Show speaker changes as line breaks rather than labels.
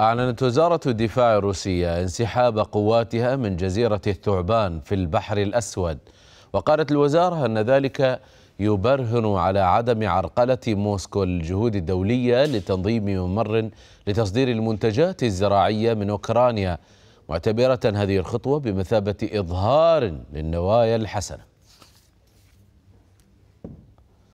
أعلنت وزارة الدفاع الروسية انسحاب قواتها من جزيرة الثعبان في البحر الأسود وقالت الوزارة أن ذلك يبرهن على عدم عرقلة موسكو الجهود الدولية لتنظيم ممر لتصدير المنتجات الزراعية من أوكرانيا معتبرة هذه الخطوة بمثابة إظهار للنوايا الحسنة